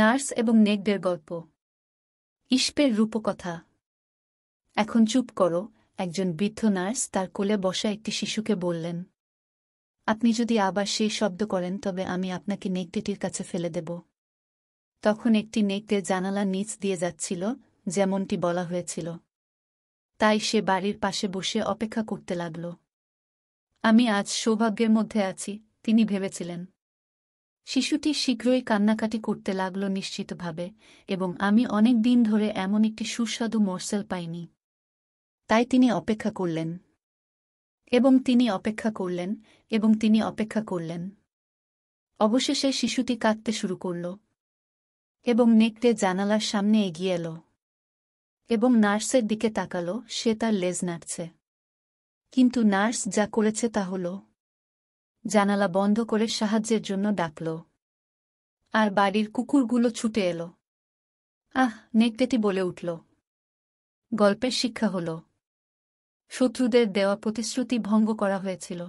nurse এবং নেকদের গল্প ইস্পের রূপকথা এখন চুপ করো একজন বৃদ্ধ নার্স তার কোলে বসা একটি শিশুকে বললেন আপনি যদি আবার সেই শব্দ করেন তবে আমি আপনাকে নেকটিটির কাছে ফেলে দেব তখন একটি নেকদের জানালা নিচ দিয়ে যাচ্ছিল যেমনটি বলা হয়েছিল তাই সে বাড়ির পাশে বসে অপেক্ষা করতে লাগল আমি আজ সৌভাগ্যের মধ্যে আছি তিনি ভেবেছিলেন শিশুটি শীঘ্রই কান্নাকাটি করতে লাগল নিশ্চিতভাবে এবং আমি অনেক দিন ধরে এমন একটি সুস্বাদু মোর্সেল পাইনি তাই তিনি অপেক্ষা করলেন এবং তিনি অপেক্ষা করলেন এবং তিনি অপেক্ষা করলেন অবশেষে শিশুটি কাঁদতে শুরু করল এবং নেকড়ে জানালার সামনে এগিয়ে এল এবং নার্সের দিকে তাকালো সে তার লেজ নাড়ছে কিন্তু নার্স যা করেছে তা হলো জানালা বন্ধ করে সাহায্যের জন্য ডাকল আর বাড়ির কুকুরগুলো ছুটে এলো আহ নেকটেটি বলে উঠল গল্পের শিক্ষা হল শত্রুদের দেওয়া প্রতিশ্রুতি ভঙ্গ করা হয়েছিল